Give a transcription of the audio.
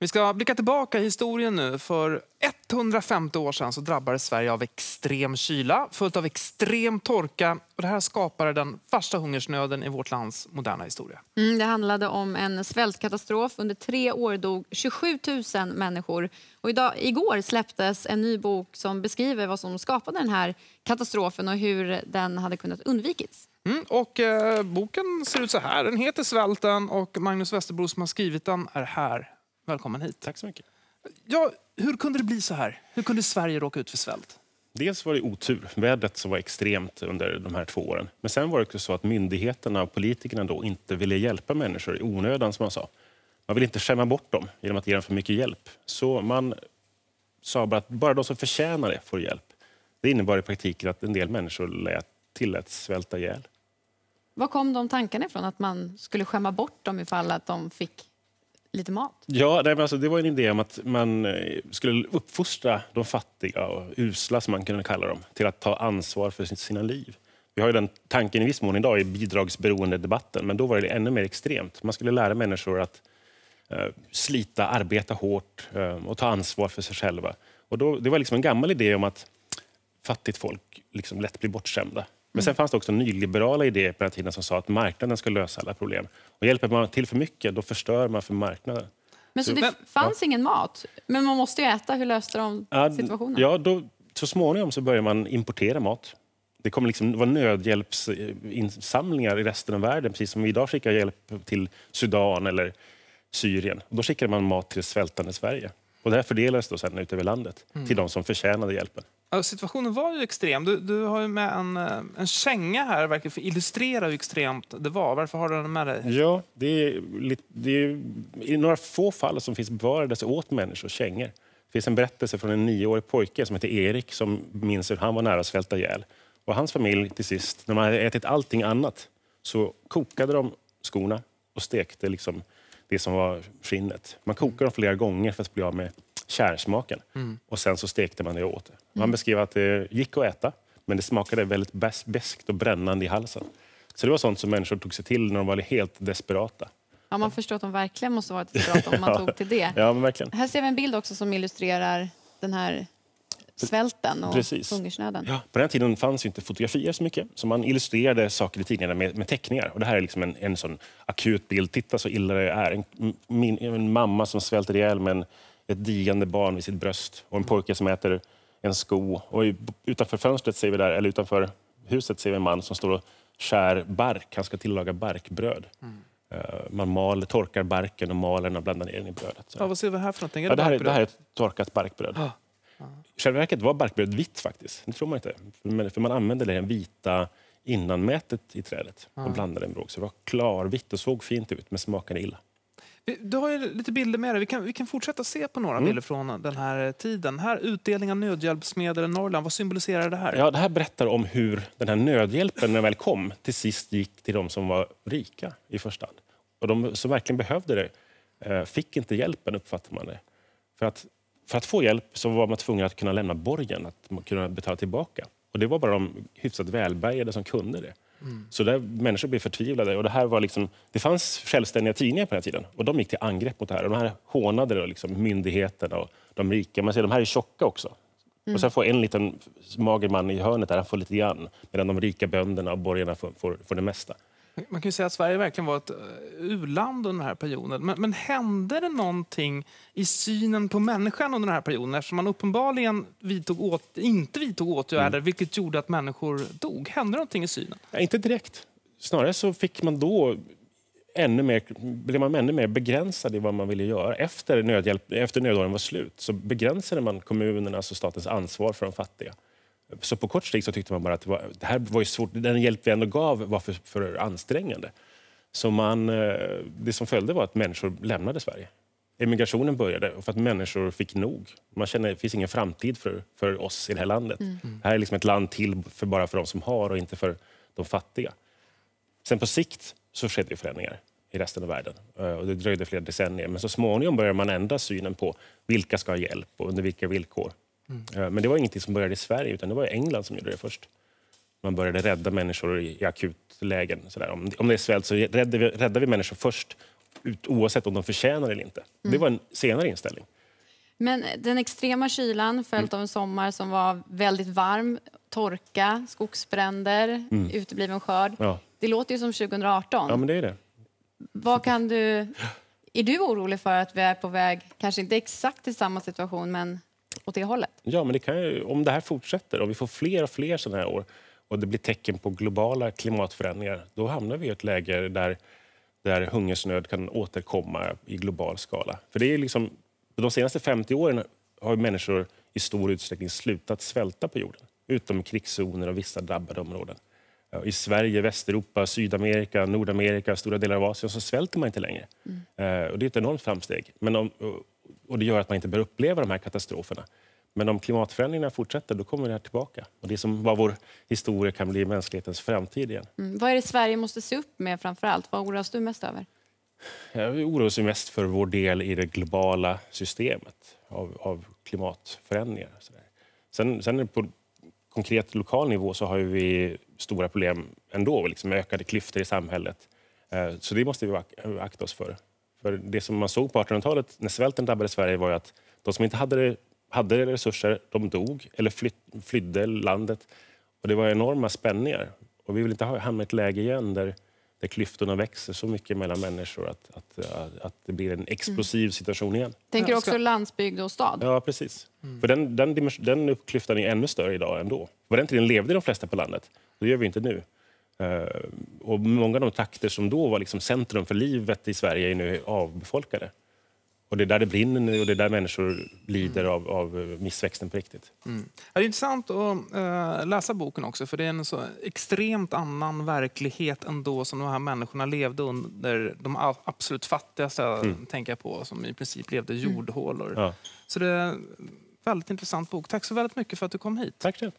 Vi ska blicka tillbaka i historien nu. För 150 år sedan så drabbades Sverige av extrem kyla följt av extrem torka. Och det här skapade den värsta hungersnöden i vårt lands moderna historia. Mm, det handlade om en svältkatastrof. Under tre år dog 27 000 människor. Och idag, igår släpptes en ny bok som beskriver vad som skapade den här katastrofen och hur den hade kunnat undvikits. Mm, och eh, Boken ser ut så här. Den heter Svälten och Magnus Westerbro som har skrivit den är här Välkommen hit. Tack så mycket. Ja, hur kunde det bli så här? Hur kunde Sverige råka ut för svält? Dels var det otur, vädret som var extremt under de här två åren. Men sen var det också så att myndigheterna och politikerna då inte ville hjälpa människor i onödan, som man sa. Man ville inte skämma bort dem genom att ge dem för mycket hjälp. Så man sa bara att bara de som förtjänar det får hjälp. Det innebar i praktiken att en del människor lät, tilläts svälta ihjäl. Var kom de tankarna ifrån, att man skulle skämma bort dem ifall att de fick lite mat? Ja, nej, men alltså, det var en idé om att man eh, skulle uppfostra de fattiga och usla, som man kunde kalla dem, till att ta ansvar för sina liv. Vi har ju den tanken i viss mån idag i bidragsberoendedebatten, men då var det ännu mer extremt. Man skulle lära människor att eh, slita, arbeta hårt eh, och ta ansvar för sig själva. Och då, det var liksom en gammal idé om att fattigt folk liksom lätt blir bortskämda. Men sen fanns det också nyliberala idéer på den tiden som sa att marknaden skulle lösa alla problem. Och hjälper man till för mycket, då förstör man för marknaden. Men så, så det fanns ja. ingen mat? Men man måste ju äta. Hur löste de situationen? Ja, då, så småningom så började man importera mat. Det kommer liksom vara nödhjälpsinsamlingar i resten av världen, precis som vi idag skickar hjälp till Sudan eller Syrien. då skickade man mat till det svältande Sverige. Och det här fördelades då sen ut över landet mm. till de som förtjänade hjälpen situationen var ju extrem. Du, du har ju med en, eh, en känga här verkligen för att illustrera hur extremt det var. Varför har du den med dig? Ja, det är, det är i några få fall som finns bevarades åt människor kängor. Det finns en berättelse från en nioårig pojke som heter Erik som minns hur han var nära att svälta ihjäl. Och hans familj till sist, när man hade ätit allting annat, så kokade de skorna och stekte liksom det som var skinnet. Man kokade dem flera gånger för att bli av med Kärnsmaken. Mm. Och sen så stekte man det åt det. han mm. beskrev att det gick att äta, men det smakade väldigt beskt och brännande i halsen. Så det var sånt som människor tog sig till när de var helt desperata. Ja, man förstår att de verkligen måste vara desperata om man ja. tog till det. Ja, men verkligen. Här ser vi en bild också som illustrerar den här svälten och Precis. hungersnöden. Ja, på den tiden fanns inte fotografier så mycket, så man illustrerade saker i tidningarna med, med teckningar. Och det här är liksom en, en sån akut bild. Titta så illa det är. En, min, en mamma som svälter ihjäl med ett digande barn vid sitt bröst och en pojke som äter en sko. Och utanför fönstret ser vi där, eller utanför huset ser vi en man som står och skär bark. Han ska tillaga barkbröd. Mm. Eh, man mal, torkar barken och maler den och blandar ner den i brödet. Ja, vad ser vi här för någonting? Är det, ja, det, här, det här är ett torkat barkbröd. Ah. I själva verket var barkbröd vitt faktiskt. Det tror man inte. för man använde det vita innanmätet i trädet. Man ah. blandade en bråk, så det var klarvitt och såg fint ut, men smakade illa. Du har ju lite bilder med dig. Vi kan, vi kan fortsätta se på några mm. bilder från den här tiden. Här, utdelning av nödhjälpsmedel i Norrland. Vad symboliserar det här? Ja, det här berättar om hur den här nödhjälpen, när den väl kom, till sist gick till de som var rika i första hand. Och de som verkligen behövde det eh, fick inte hjälpen, uppfattar man det. För att, för att få hjälp så var man tvungen att kunna lämna borgen, att kunna betala tillbaka. Och det var bara de hyfsat välbärgade som kunde det. Mm. Så där, människor blev förtvivlade. Och det, här var liksom, det fanns självständiga tidningar på den tiden och de gick till angrepp mot det här. de här hånade då liksom myndigheterna och de rika. Man ser, de här är tjocka också. Mm. Och sen får en liten mager man i hörnet där, han får lite grann. Medan de rika bönderna och borgarna får, får, får det mesta. Man kan säga att Sverige verkligen var ett eh, u-land under den här perioden. Men, men, hände det någonting i synen på människan under den här perioden? Eftersom man uppenbarligen vidtog åt, inte vidtog åtgärder, mm. vilket gjorde att människor dog. Hände någonting i synen? Ja, inte direkt. Snarare så fick man då ännu mer, blev man ännu mer begränsad i vad man ville göra. Efter, efter nödåren var slut så begränsade man kommunernas och statens ansvar för de fattiga. Så på kort sikt så tyckte man bara att det, var, det här var ju svårt, den hjälp vi ändå gav var för, för ansträngande. Så man, eh, det som följde var att människor lämnade Sverige. Emigrationen började för att människor fick nog. Man känner att det finns ingen framtid för, för oss i det här landet. Mm. Det här är liksom ett land till för bara för de som har och inte för de fattiga. Sen på sikt så skedde förändringar i resten av världen. Eh, och det dröjde flera decennier. Men så småningom började man ändra synen på vilka ska ha hjälp och under vilka villkor. Mm. Eh, men det var ingenting som började i Sverige, utan det var England som gjorde det först. Man började rädda människor i, akutlägen. Om, det är svält så räddar vi, räddar vi människor först, oavsett om de förtjänar eller inte. Mm. Det var en senare inställning. Men den extrema kylan följt mm. av en sommar som var väldigt varm, torka, skogsbränder, mm. utebliven skörd. Ja. Det låter ju som 2018. Ja, men det är det. Vad kan du... Är du orolig för att vi är på väg, kanske inte exakt till samma situation, men åt det hållet. Ja, men det ju, om det här fortsätter och vi får fler och fler sådana här år och det blir tecken på globala klimatförändringar, då hamnar vi i ett läge där, där hungersnöd kan återkomma i global skala. För det är liksom, de senaste 50 åren har människor i stor utsträckning slutat svälta på jorden, utom i krigszoner och vissa drabbade områden. I Sverige, Västeuropa, Sydamerika, Nordamerika, stora delar av Asien så svälter man inte längre. Mm. Eh, och det är ett enormt framsteg. Men om, och det gör att man inte bör uppleva de här katastroferna. Men om klimatförändringarna fortsätter, då kommer det här tillbaka. Och det som var vår historia kan bli mänsklighetens framtid igen. Mm. Vad är det Sverige måste se upp med framför allt? Vad oroas du mest över? Jag oroas mest för vår del i det globala systemet av, av klimatförändringar. Sen, sen på konkret lokal nivå så har vi stora problem ändå, liksom ökade klyftor i samhället. Eh, så det måste vi akta oss för. För det som man såg på 1800-talet när svälten drabbade Sverige var att de som inte hade, hade resurser, de dog eller flytt, flydde landet. Och det var enorma spänningar. Och vi vill inte hamna i ett läge igen där, där klyftorna växer så mycket mellan människor att, att, eh, att, det blir en explosiv situation igen. Tänker också ska... landsbygd och stad? Ja, precis. Mm. För den, den, den klyftan är ännu större idag ändå. På den tiden levde de flesta på landet. Det gör vi inte nu. Eh, och många av de takter som då var liksom centrum för livet i Sverige är nu avbefolkade. Och det är där det brinner nu och det är där människor lider mm. av, av eh, missväxten på riktigt. Mm. Det är intressant att äh, läsa boken också för det är en så extremt annan verklighet än då som de här människorna levde under de absolut fattigaste, mm. tänker jag på, som i princip levde mm. jordhålor. Mm. Ja. Så det är en väldigt intressant bok. Tack så väldigt mycket för att du kom hit. Tack själv.